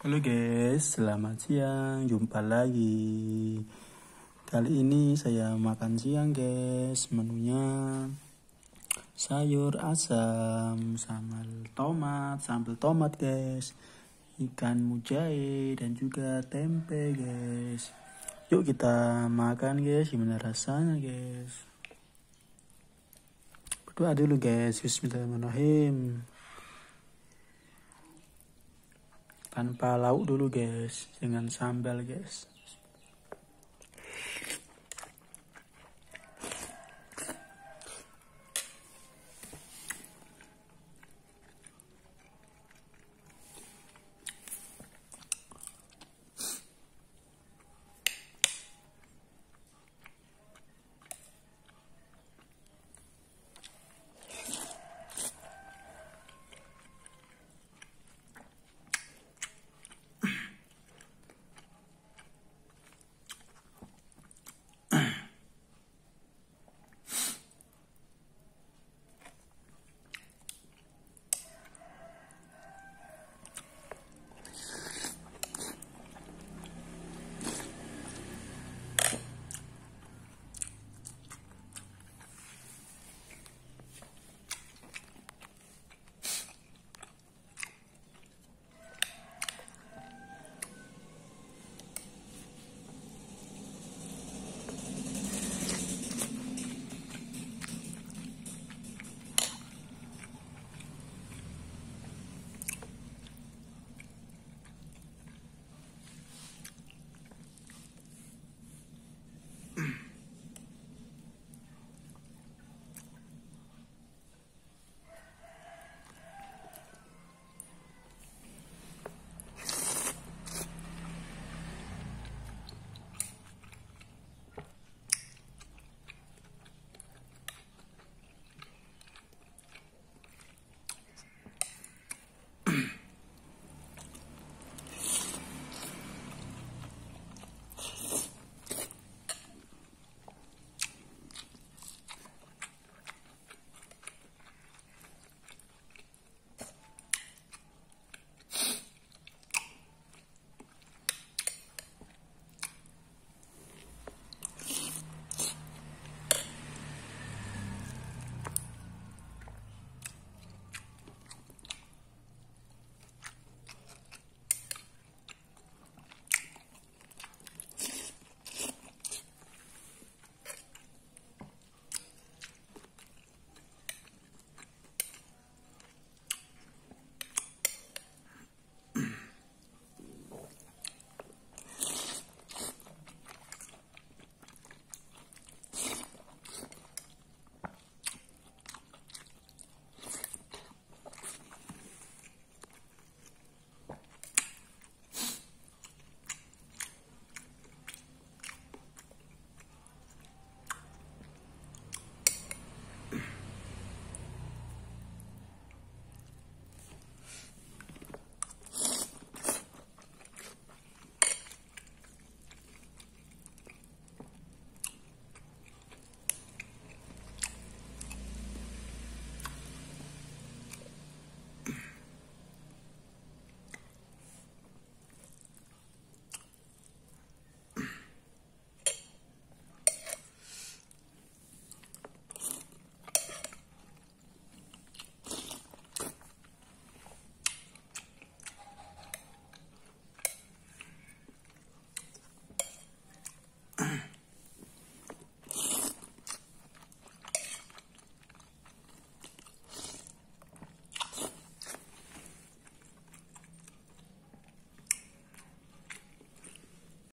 Halo guys, selamat siang, jumpa lagi. Kali ini saya makan siang guys, menunya sayur asam sambal tomat, sambal tomat guys, ikan mujair dan juga tempe guys. Yuk kita makan guys, gimana rasanya guys. Berdoa dulu guys, Bismillahirrahmanirrahim. tanpa lauk dulu guys dengan sambal guys